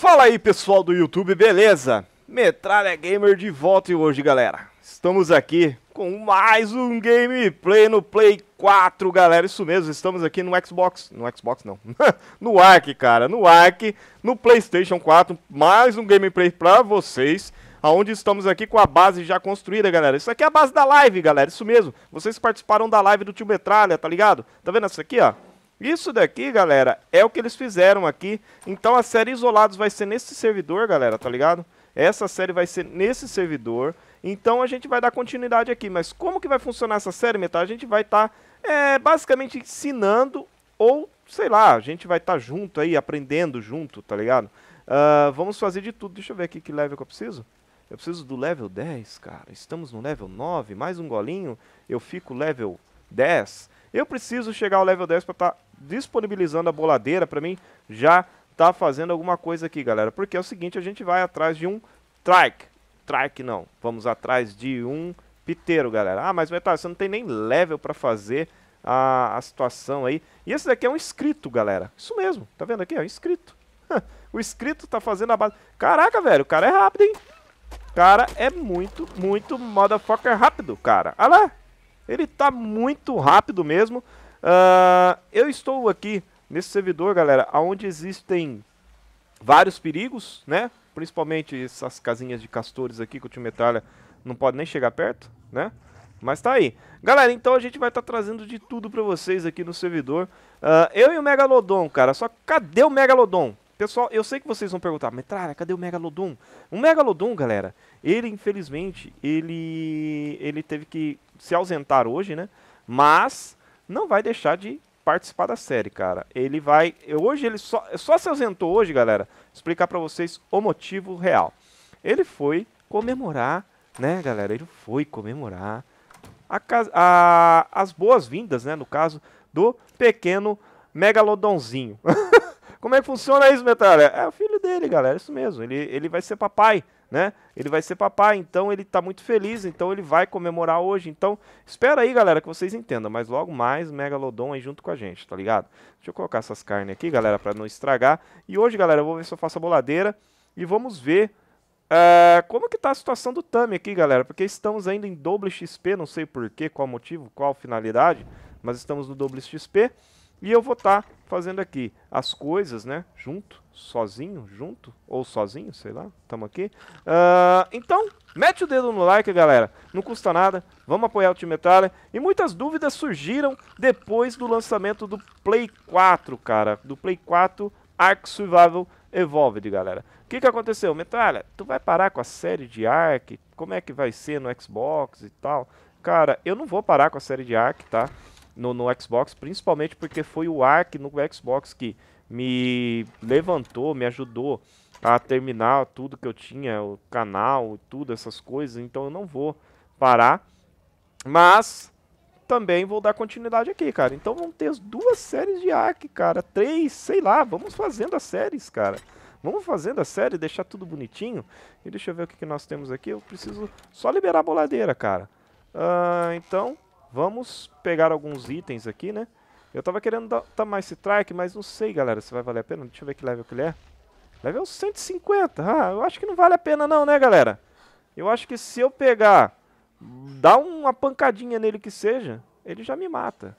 Fala aí pessoal do YouTube, beleza? Metralha Gamer de volta e hoje galera, estamos aqui com mais um gameplay no Play 4 galera, isso mesmo, estamos aqui no Xbox, no Xbox não, no Arc cara, no Arc, no Playstation 4, mais um gameplay pra vocês aonde estamos aqui com a base já construída, galera. Isso aqui é a base da live, galera, isso mesmo. Vocês participaram da live do Tio Metralha, tá ligado? Tá vendo essa aqui, ó? Isso daqui, galera, é o que eles fizeram aqui. Então a série Isolados vai ser nesse servidor, galera, tá ligado? Essa série vai ser nesse servidor. Então a gente vai dar continuidade aqui. Mas como que vai funcionar essa série, Metal? A gente vai estar tá, é, basicamente ensinando ou, sei lá, a gente vai estar tá junto aí, aprendendo junto, tá ligado? Uh, vamos fazer de tudo. Deixa eu ver aqui que level que eu preciso. Eu preciso do level 10, cara. Estamos no level 9, mais um golinho. Eu fico level 10. Eu preciso chegar ao level 10 para estar tá disponibilizando a boladeira, para mim já tá fazendo alguma coisa aqui, galera. Porque é o seguinte, a gente vai atrás de um trike. Trike não, vamos atrás de um piteiro, galera. Ah, mas metade, você não tem nem level para fazer a, a situação aí. E esse daqui é um inscrito, galera. Isso mesmo, tá vendo aqui? É um inscrito. o inscrito tá fazendo a base... Caraca, velho, o cara é rápido, hein? O cara é muito, muito motherfucker rápido, cara. Olha lá. Ele tá muito rápido mesmo. Uh, eu estou aqui nesse servidor, galera, onde existem vários perigos, né? Principalmente essas casinhas de castores aqui que o Tio metralha não pode nem chegar perto, né? Mas tá aí. Galera, então a gente vai estar tá trazendo de tudo pra vocês aqui no servidor. Uh, eu e o Megalodon, cara. Só cadê o Megalodon? Pessoal, eu sei que vocês vão perguntar, Metralha, cadê o Megalodon? O Megalodon, galera, ele infelizmente, ele ele teve que se ausentar hoje, né? Mas não vai deixar de participar da série, cara. Ele vai. Hoje ele só, só se ausentou hoje, galera. Explicar para vocês o motivo real. Ele foi comemorar, né, galera? Ele foi comemorar a, a, as boas-vindas, né? No caso do pequeno megalodonzinho. Como é que funciona isso, Metralha? É o filho dele, galera. Isso mesmo. Ele, ele vai ser papai né? Ele vai ser papai, então ele está muito feliz, então ele vai comemorar hoje. Então, espera aí, galera, que vocês entendam. Mas logo mais Megalodon aí junto com a gente, tá ligado? Deixa eu colocar essas carnes aqui, galera, para não estragar. E hoje, galera, eu vou ver se eu faço a boladeira e vamos ver uh, como que tá a situação do Tami aqui, galera. Porque estamos ainda em doble XP, não sei porquê, qual motivo, qual finalidade, mas estamos no doble XP. E eu vou estar tá fazendo aqui as coisas, né? Junto, sozinho, junto, ou sozinho, sei lá, estamos aqui. Uh, então, mete o dedo no like, galera. Não custa nada, vamos apoiar o Team Metalha. E muitas dúvidas surgiram depois do lançamento do Play 4, cara. Do Play 4 Ark Survival Evolved, galera. O que, que aconteceu? Metalha, tu vai parar com a série de Ark? Como é que vai ser no Xbox e tal? Cara, eu não vou parar com a série de Ark, tá? no, no Xbox, principalmente porque foi o Ark no Xbox que me levantou, me ajudou a terminar tudo que eu tinha, o canal, tudo essas coisas, então eu não vou parar. Mas também vou dar continuidade aqui, cara. Então vamos ter as duas séries de Ark, cara. Três, sei lá, vamos fazendo as séries, cara. Vamos fazendo a série, deixar tudo bonitinho. E deixa eu ver o que, que nós temos aqui. Eu preciso só liberar a boladeira, cara. Uh, então, Vamos pegar alguns itens aqui, né? Eu tava querendo dar, tomar tá esse trike, mas não sei, galera, se vai valer a pena. Deixa eu ver que level que ele é. Level 150. Ah, eu acho que não vale a pena não, né, galera? Eu acho que se eu pegar, dar uma pancadinha nele que seja, ele já me mata.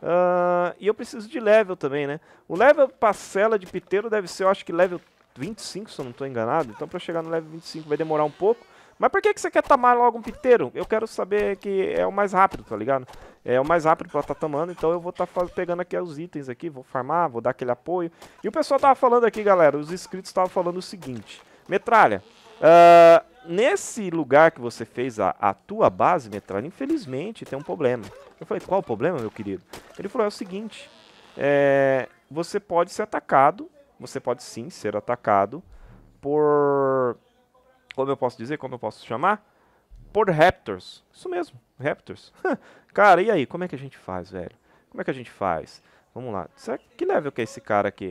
Uh, e eu preciso de level também, né? O level parcela de piteiro deve ser, eu acho que level 25, se eu não estou enganado. Então para chegar no level 25 vai demorar um pouco. Mas por que, que você quer tamar logo um piteiro? Eu quero saber que é o mais rápido, tá ligado? É o mais rápido pra estar tá tamando, então eu vou estar tá pegando aqui os itens aqui, vou farmar, vou dar aquele apoio. E o pessoal tava falando aqui, galera, os inscritos estavam falando o seguinte. Metralha, uh, nesse lugar que você fez a, a tua base, Metralha, infelizmente tem um problema. Eu falei, qual o problema, meu querido? Ele falou, é o seguinte, é, você pode ser atacado, você pode sim ser atacado por como eu posso dizer, como eu posso chamar? Por Raptors. Isso mesmo, Raptors. cara, e aí, como é que a gente faz, velho? Como é que a gente faz? Vamos lá. que level que é esse cara aqui?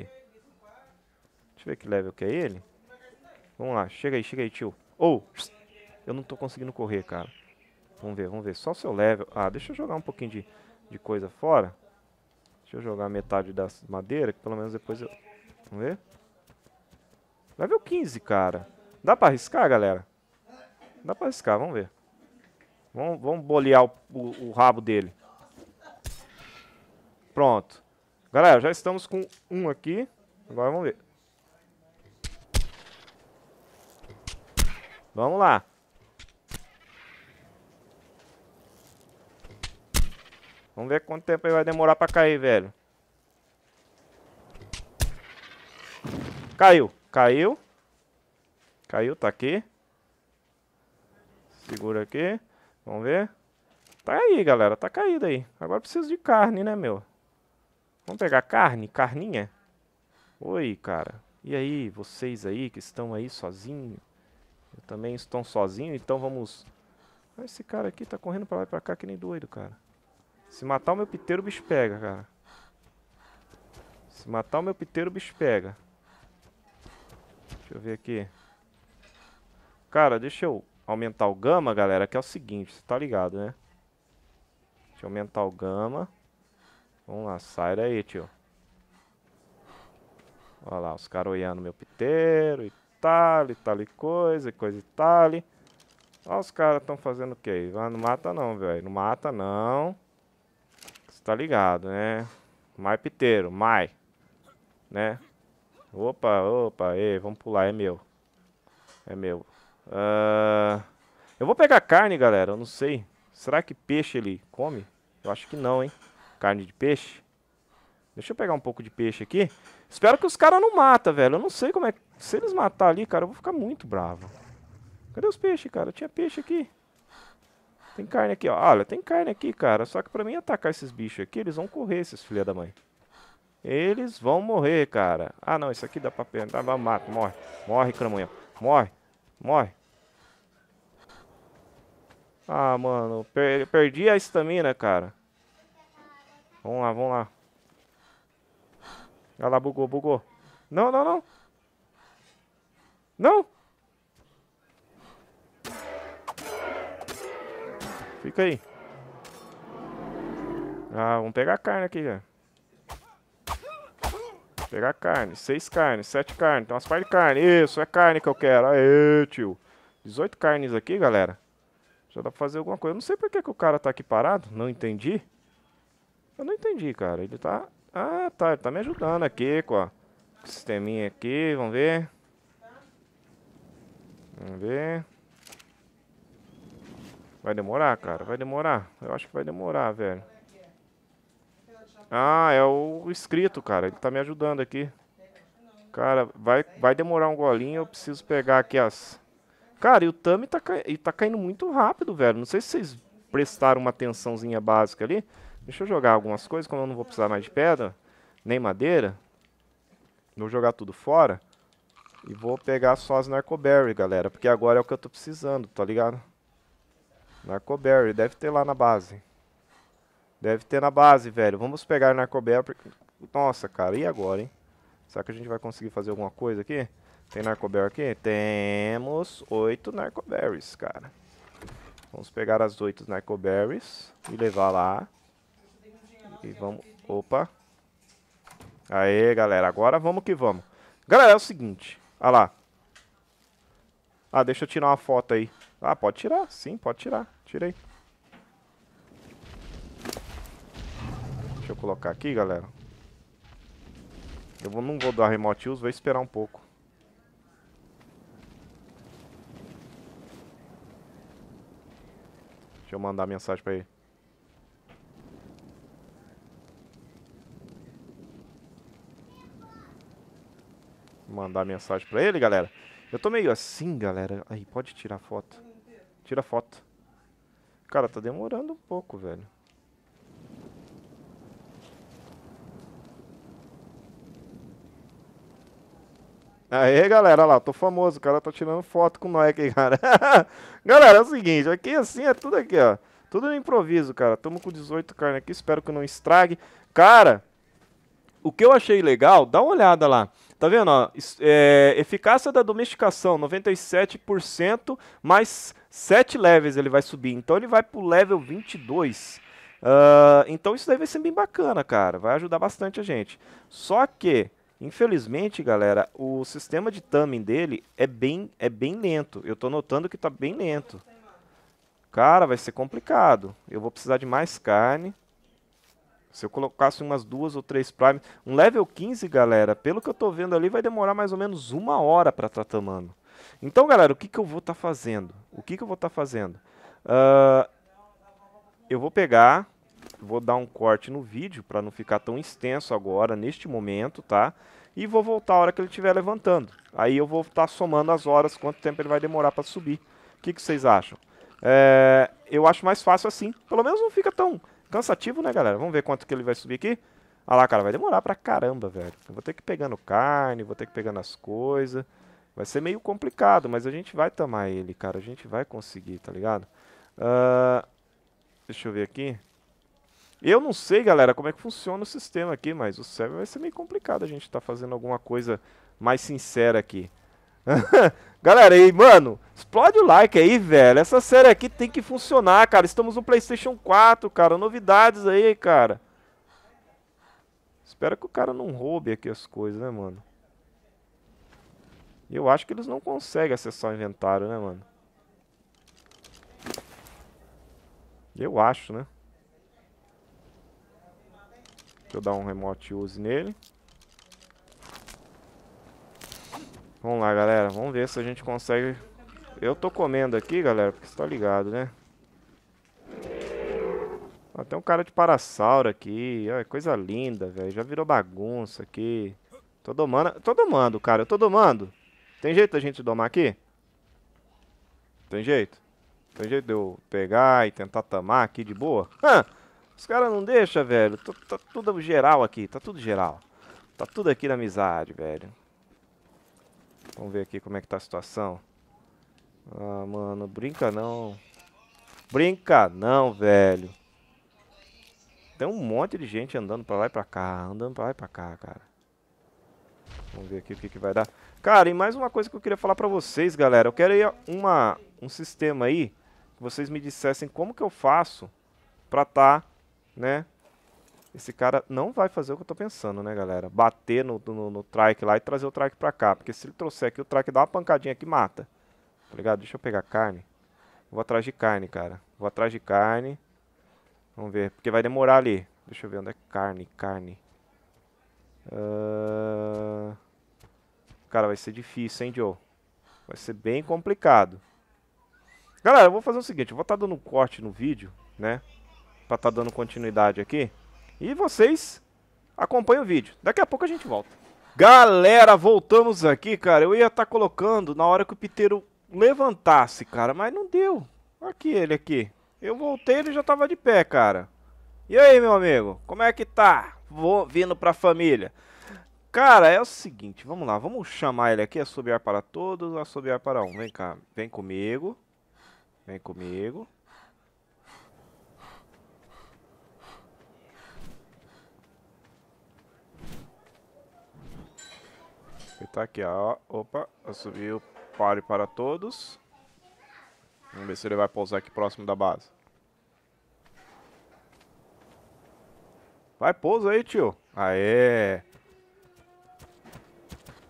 Deixa eu ver que level que é ele. Vamos lá, chega aí, chega aí, tio. Ou, oh, eu não tô conseguindo correr, cara. Vamos ver, vamos ver. Só o seu level. Ah, deixa eu jogar um pouquinho de, de coisa fora. Deixa eu jogar metade da madeira, que pelo menos depois eu... Vamos ver. Level 15, cara. Dá para arriscar, galera? Dá para arriscar, vamos ver. Vamos, vamos bolear o, o, o rabo dele. Pronto. Galera, já estamos com um aqui. Agora vamos ver. Vamos lá. Vamos ver quanto tempo ele vai demorar pra cair, velho. Caiu. Caiu. Caiu, tá aqui. Segura aqui. Vamos ver. Tá aí, galera. Tá caído aí. Agora preciso de carne, né, meu? Vamos pegar carne? Carninha? Oi, cara. E aí, vocês aí que estão aí sozinhos? Eu também estou sozinho, então vamos... Ah, esse cara aqui tá correndo pra lá e pra cá que nem doido, cara. Se matar o meu piteiro, o bicho pega, cara. Se matar o meu piteiro, o bicho pega. Deixa eu ver aqui. Cara, deixa eu aumentar o gama, galera, que é o seguinte, você tá ligado, né? Deixa eu aumentar o gama. Vamos lá, sai daí, tio. Olha lá, os caras olhando meu piteiro e tal, e tal e coisa, e coisa e tal. Olha os caras estão fazendo o que aí? Ah, não mata não, velho. Não mata não. Você tá ligado, né? Mai piteiro, mai. Né? Opa, opa, ei, vamos pular, é meu. É meu. Uh, eu vou pegar carne, galera. Eu não sei. Será que peixe ele come? Eu acho que não, hein? Carne de peixe. Deixa eu pegar um pouco de peixe aqui. Espero que os caras não matem, velho. Eu não sei como é. Se eles matar ali, cara, eu vou ficar muito bravo. Cadê os peixes, cara? tinha peixe aqui. Tem carne aqui, ó. Olha, tem carne aqui, cara. Só que pra mim atacar esses bichos aqui, eles vão correr, esses filha da mãe. Eles vão morrer, cara. Ah, não. Isso aqui dá pra... Dá pra matar. Morre. Morre, cramunhão. Morre. Morre. Ah, mano, per perdi a estamina, cara. Vamos lá, vamos lá. Olha lá, bugou, bugou. Não, não, não. Não. Fica aí. Ah, vamos pegar a carne aqui já. Pegar carne. Seis carnes, sete carnes. Tem umas partes de carne. Isso, é carne que eu quero. Aê, tio. 18 carnes aqui, galera já dá pra fazer alguma coisa. Eu não sei por que, que o cara tá aqui parado, não entendi. Eu não entendi, cara. Ele tá... Ah, tá. Ele tá me ajudando aqui com, a... o sisteminha aqui. Vamos ver. Vamos ver. Vai demorar, cara? Vai demorar. Eu acho que vai demorar, velho. Ah, é o escrito cara. Ele tá me ajudando aqui. Cara, vai, vai demorar um golinho. Eu preciso pegar aqui as... Cara, e o Tami tá, ca... tá caindo muito rápido, velho. Não sei se vocês prestaram uma atençãozinha básica ali. Deixa eu jogar algumas coisas, como eu não vou precisar mais de pedra, nem madeira. Vou jogar tudo fora. E vou pegar só as Narcoberry, galera. Porque agora é o que eu tô precisando, tá ligado? Narcoberry, deve ter lá na base. Deve ter na base, velho. Vamos pegar Narcoberry. Nossa, cara, e agora, hein? Será que a gente vai conseguir fazer alguma coisa aqui? Tem narcoberry aqui? Temos oito narcoberries, cara. Vamos pegar as oito narcoberries e levar lá. E vamos... Opa. Aê, galera. Agora vamos que vamos. Galera, é o seguinte. Olha lá. Ah, deixa eu tirar uma foto aí. Ah, pode tirar. Sim, pode tirar. Tirei. Deixa eu colocar aqui, galera. Eu não vou dar remote use, vou esperar um pouco. Deixa eu mandar mensagem pra ele. Mandar mensagem pra ele, galera. Eu tô meio assim, galera. Aí, pode tirar foto. Tira foto. Cara, tá demorando um pouco, velho. Aí, galera, lá, tô famoso, o cara tá tirando foto com nós aqui, cara. galera, é o seguinte, aqui assim é tudo aqui, ó. Tudo no improviso, cara. Tamo com 18 carne aqui, espero que não estrague. Cara, o que eu achei legal, dá uma olhada lá. Tá vendo, ó? É, eficácia da domesticação, 97%, mais 7 levels ele vai subir. Então ele vai pro level 22. Uh, ah, então isso daí vai ser bem bacana, cara. Vai ajudar bastante a gente. Só que... Infelizmente, galera, o sistema de thumbing dele é bem, é bem lento. Eu tô notando que tá bem lento. Cara, vai ser complicado. Eu vou precisar de mais carne. Se eu colocasse umas duas ou três primes... Um level 15, galera, pelo que eu tô vendo ali, vai demorar mais ou menos uma hora pra tá tamando. Então, galera, o que que eu vou estar tá fazendo? O que que eu vou estar tá fazendo? Uh, eu vou pegar vou dar um corte no vídeo para não ficar tão extenso agora, neste momento, tá? E vou voltar a hora que ele estiver levantando. Aí eu vou estar tá somando as horas, quanto tempo ele vai demorar para subir. O que, que vocês acham? É, eu acho mais fácil assim. Pelo menos não fica tão cansativo, né, galera? Vamos ver quanto que ele vai subir aqui. Olha ah lá, cara, vai demorar pra caramba, velho. Eu vou ter que ir pegando carne, vou ter que ir pegando as coisas. Vai ser meio complicado, mas a gente vai tomar ele, cara. A gente vai conseguir, tá ligado? Uh, deixa eu ver aqui. Eu não sei, galera, como é que funciona o sistema aqui, mas o server vai ser meio complicado a gente tá fazendo alguma coisa mais sincera aqui. galera, e mano, explode o like aí, velho. Essa série aqui tem que funcionar, cara. Estamos no PlayStation 4, cara. Novidades aí, cara. Espero que o cara não roube aqui as coisas, né, mano? Eu acho que eles não conseguem acessar o inventário, né, mano? Eu acho, né? Deixa eu dar um remote use nele. Vamos lá, galera. Vamos ver se a gente consegue... Eu tô comendo aqui, galera, porque você tá ligado, né? Ó, tem um cara de parasauro aqui. Ó, é coisa linda, velho. Já virou bagunça aqui. Tô domando... Tô domando, cara. Eu tô domando. Tem jeito da gente domar aqui? Tem jeito? Tem jeito de eu pegar e tentar tamar aqui de boa? Ah! Os caras não deixam, velho. Tá, tá, tudo geral aqui, tá tudo geral. Tá tudo aqui na amizade, velho. Vamos ver aqui como é que tá a situação. Ah, mano, brinca não. Brinca não, velho. Tem um monte de gente andando pra lá e pra cá. Andando pra lá e pra cá, cara. Vamos ver aqui o que, que vai dar. Cara, e mais uma coisa que eu queria falar pra vocês, galera. Eu quero aí uma, um sistema aí. Que vocês me dissessem como que eu faço pra tá né? Esse cara não vai fazer o que eu tô pensando, né, galera? Bater no, no, no trike lá e trazer o trike pra cá. Porque se ele trouxer aqui, o trike dá uma pancadinha que mata. Tá ligado? Deixa eu pegar carne. Vou atrás de carne, cara. Vou atrás de carne. Vamos ver. Porque vai demorar ali. Deixa eu ver onde é carne, carne. Uh... Cara, vai ser difícil, hein, Joe? Vai ser bem complicado. Galera, eu vou fazer o seguinte. Eu vou estar tá dando um corte no vídeo, né? para estar tá dando continuidade aqui. E vocês acompanhem o vídeo. Daqui a pouco a gente volta. Galera, voltamos aqui, cara. Eu ia estar tá colocando na hora que o piteiro levantasse, cara, mas não deu. Aqui ele aqui. Eu voltei, ele já tava de pé, cara. E aí, meu amigo? Como é que tá? Vou vindo pra família. Cara, é o seguinte, vamos lá, vamos chamar ele aqui, assobiar para todos, assobiar para um. Vem cá, vem comigo. Vem comigo. tá aqui, ó. Opa, subiu. Pare para todos. Vamos ver se ele vai pousar aqui próximo da base. Vai, pousa aí, tio. Aê.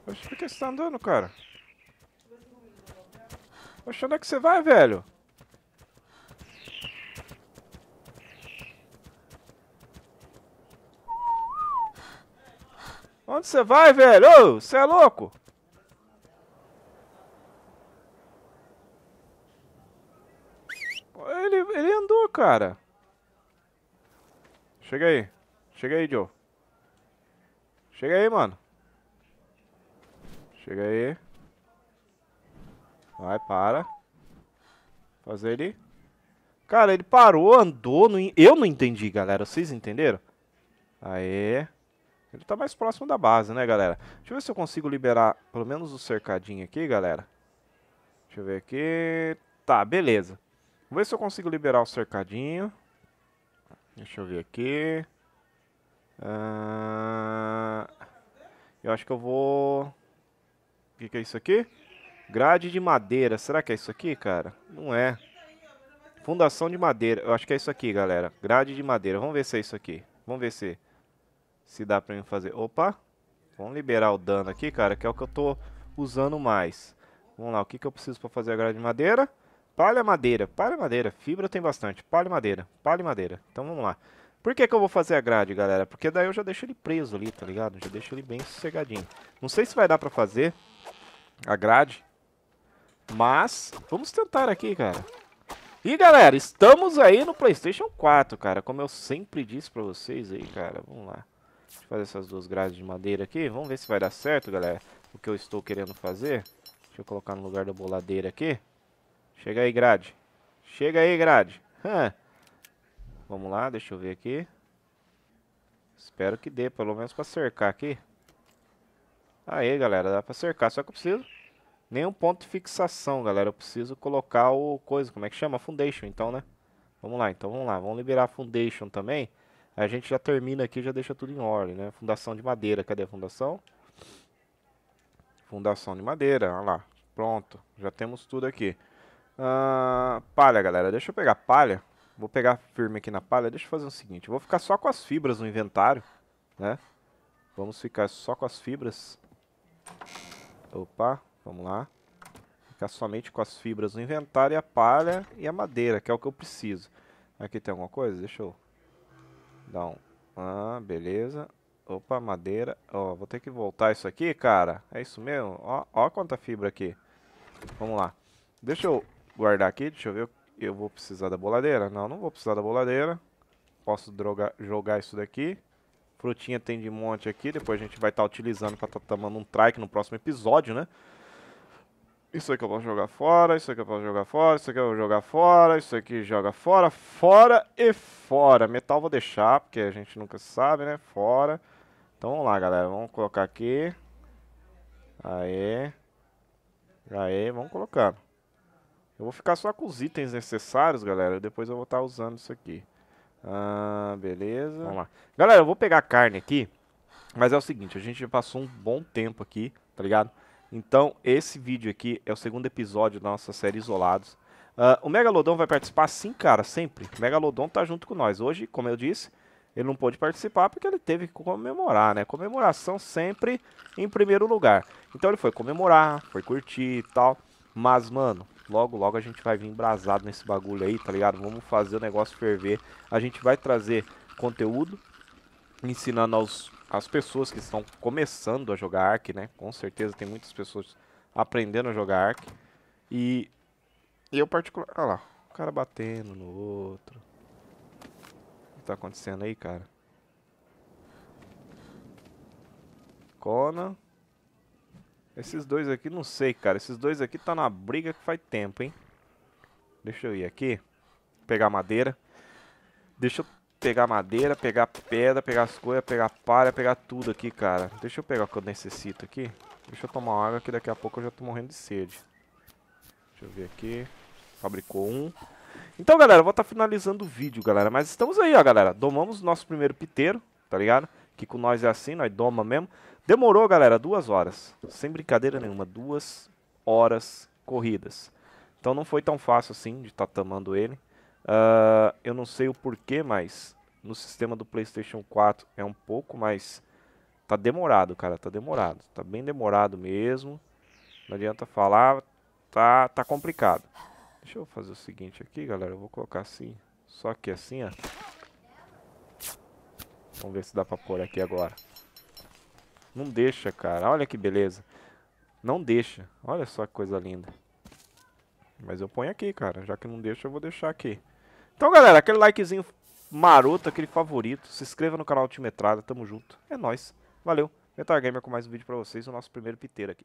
Oxe, por que você tá andando, cara? Oxe, onde é que você vai, velho? Onde você vai, velho? Ô, você é louco? Ele, ele andou, cara. Chega aí. Chega aí, Joe. Chega aí, mano. Chega aí. Vai, para. Fazer ele. Cara, ele parou, andou. Não... Eu não entendi, galera. Vocês entenderam? Aê. Ele tá mais próximo da base, né, galera? Deixa eu ver se eu consigo liberar pelo menos o cercadinho aqui, galera. Deixa eu ver aqui. Tá, beleza. Vou ver se eu consigo liberar o cercadinho. Deixa eu ver aqui. Ah, eu acho que eu vou... O que, que é isso aqui? Grade de madeira. Será que é isso aqui, cara? Não é. Fundação de madeira. Eu acho que é isso aqui, galera. Grade de madeira. Vamos ver se é isso aqui. Vamos ver se se dá pra mim fazer. Opa, vamos liberar o dano aqui, cara, que é o que eu tô usando mais. Vamos lá, o que, que eu preciso pra fazer agora de madeira? Palha, madeira, palha, madeira. Fibra tem bastante. Palha, madeira, palha, madeira. Então vamos lá. Por que, que eu vou fazer a grade, galera? Porque daí eu já deixo ele preso ali, tá ligado? Já deixo ele bem sossegadinho. Não sei se vai dar pra fazer a grade, mas vamos tentar aqui, cara. E, galera, estamos aí no Playstation 4, cara. Como eu sempre disse pra vocês aí, cara. Vamos lá. Deixa eu fazer essas duas grades de madeira aqui. Vamos ver se vai dar certo, galera. O que eu estou querendo fazer. Deixa eu colocar no lugar da boladeira aqui. Chega aí, grade. Chega aí, grade. Hã. Vamos lá, deixa eu ver aqui. Espero que dê, pelo menos pra cercar aqui. Aí, galera, dá pra cercar. Só que eu preciso... Nenhum ponto de fixação, galera. Eu preciso colocar o coisa, como é que chama? Foundation, então, né? Vamos lá, então vamos lá. Vamos liberar a foundation também. A gente já termina aqui, já deixa tudo em ordem, né? Fundação de madeira, cadê a fundação? Fundação de madeira, olha lá, pronto, já temos tudo aqui. Ah, palha, galera, deixa eu pegar palha, vou pegar firme aqui na palha, deixa eu fazer o seguinte, vou ficar só com as fibras no inventário, né? Vamos ficar só com as fibras. Opa, vamos lá. Ficar somente com as fibras no inventário, e a palha e a madeira, que é o que eu preciso. Aqui tem alguma coisa? Deixa eu Dá então, um... Ah, beleza. Opa, madeira. Ó, vou ter que voltar isso aqui, cara. É isso mesmo? Ó, ó quanta fibra aqui. Vamos lá. Deixa eu guardar aqui, deixa eu ver. Eu vou precisar da boladeira? Não, não vou precisar da boladeira. Posso drogar, jogar isso daqui. Frutinha tem de monte aqui, depois a gente vai estar tá utilizando para estar tá tomando um trike no próximo episódio, né? Isso aqui eu posso jogar fora, isso aqui eu posso jogar fora, isso aqui eu vou jogar fora, isso aqui joga fora, fora e fora. Metal vou deixar, porque a gente nunca sabe, né? Fora. Então vamos lá, galera. Vamos colocar aqui. Aê. Aê, vamos colocando. Eu vou ficar só com os itens necessários, galera. Depois eu vou estar tá usando isso aqui. Ah, beleza. Vamos lá. Galera, eu vou pegar carne aqui. Mas é o seguinte, a gente já passou um bom tempo aqui, tá ligado? Então, esse vídeo aqui é o segundo episódio da nossa série Isolados. Uh, o Megalodon vai participar sim, cara, sempre. O Megalodon tá junto com nós. Hoje, como eu disse, ele não pôde participar porque ele teve que comemorar, né? Comemoração sempre em primeiro lugar. Então ele foi comemorar, foi curtir e tal. Mas, mano, logo, logo a gente vai vir embrasado nesse bagulho aí, tá ligado? Vamos fazer o negócio ferver. A gente vai trazer conteúdo ensinando aos as pessoas que estão começando a jogar Ark, né? Com certeza tem muitas pessoas aprendendo a jogar Ark. E, e eu particular... Olha lá, o cara batendo no outro. O que tá acontecendo aí, cara? Conan. Esses dois aqui, não sei, cara. Esses dois aqui tá na briga que faz tempo, hein? Deixa eu ir aqui. Pegar madeira. Deixa eu pegar madeira, pegar pedra, pegar as coisas, pegar palha, pegar tudo aqui, cara. Deixa eu pegar o que eu necessito aqui. Deixa eu tomar água que daqui a pouco eu já tô morrendo de sede. Deixa eu ver aqui. Fabricou um. Então, galera, eu vou estar tá finalizando o vídeo, galera. Mas estamos aí, ó, galera. Domamos o nosso primeiro piteiro, tá ligado? Que com nós é assim, nós doma mesmo. Demorou, galera, duas horas. Sem brincadeira nenhuma, duas horas corridas. Então não foi tão fácil assim de estar tá tamando ele. Uh, eu não sei o porquê, mas no sistema do PlayStation 4 é um pouco mais. Tá demorado, cara, tá demorado. Tá bem demorado mesmo. Não adianta falar, tá, tá complicado. Deixa eu fazer o seguinte aqui, galera. Eu vou colocar assim, só que assim, ó. Vamos ver se dá pra pôr aqui agora. Não deixa, cara. Olha que beleza. Não deixa. Olha só que coisa linda. Mas eu ponho aqui, cara. Já que não deixa, eu vou deixar aqui. Então, galera, aquele likezinho maroto, aquele favorito. Se inscreva no canal Timetralha, tamo junto. É nóis. Valeu. Metal Gamer com mais um vídeo pra vocês, o nosso primeiro piteiro aqui.